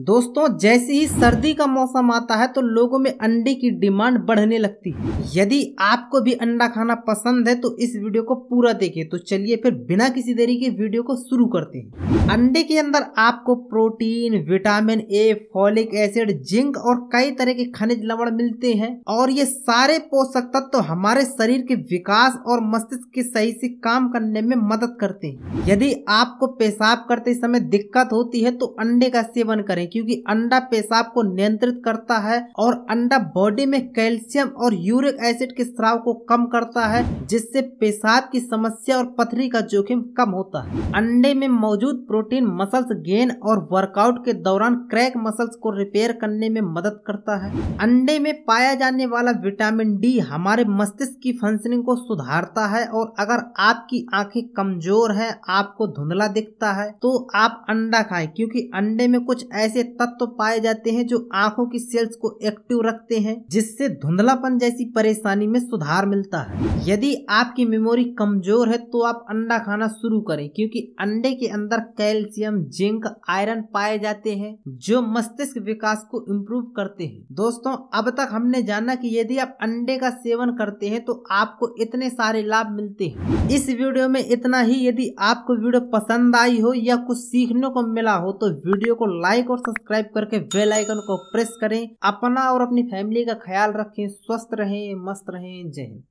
दोस्तों जैसे ही सर्दी का मौसम आता है तो लोगों में अंडे की डिमांड बढ़ने लगती है यदि आपको भी अंडा खाना पसंद है तो इस वीडियो को पूरा देखिए तो चलिए फिर बिना किसी देरी के वीडियो को शुरू करते हैं अंडे के अंदर आपको protein vitamin A folic acid zinc और कई तरह के खनिज लवण मिलते हैं और ये सारे पोषक तत्व तो हमारे शरीर के विकास और मस्तिष्क के सही से काम करने में मदद करते हैं यदि आपको पेशाब करते समय दिक्कत होती है तो अंडे का सेवन करें करें क्योंकि अंडा पेशाब को नियंत्रित करता है और अंडा बॉडी में कैल्शियम और यूरिक एसिड के स्राव को कम करता है जिससे पेशाब की समस्या और पथरी का जोखिम कम होता है अंडे में मौजूद प्रोटीन मसल्स गेन और वर्कआउट के दौरान क्रैक मसल्स को रिपेयर करने में मदद करता है अंडे में पाया जाने वाला विटामिन डी हमारे मस्तिष्क की फंक्शनिंग को सुधारता है और अगर आपकी आंखें कमजोर है आपको धुंधला दिखता है तो आप अंडा खाएं क्योंकि अंडे में कुछ ऐसे ऐसे तत्व पाए जाते हैं जो आंखों की सेल्स को एक्टिव रखते हैं जिससे धुंधलापन जैसी परेशानी में सुधार मिलता है यदि आपकी मेमोरी कमजोर है तो आप अंडा खाना शुरू करें क्योंकि अंडे के अंदर कैल्शियम जिंक आयरन पाए जाते हैं जो मस्तिष्क विकास को इम्प्रूव करते हैं दोस्तों अब तक हमने जाना की यदि आप अंडे का सेवन करते हैं तो आपको इतने सारे लाभ मिलते हैं इस वीडियो में इतना ही यदि आपको वीडियो पसंद आई हो या कुछ सीखने को मिला हो तो वीडियो को लाइक और सब्सक्राइब करके बेल आइकन को प्रेस करें अपना और अपनी फैमिली का ख्याल रखें स्वस्थ रहें मस्त रहें जय हिंद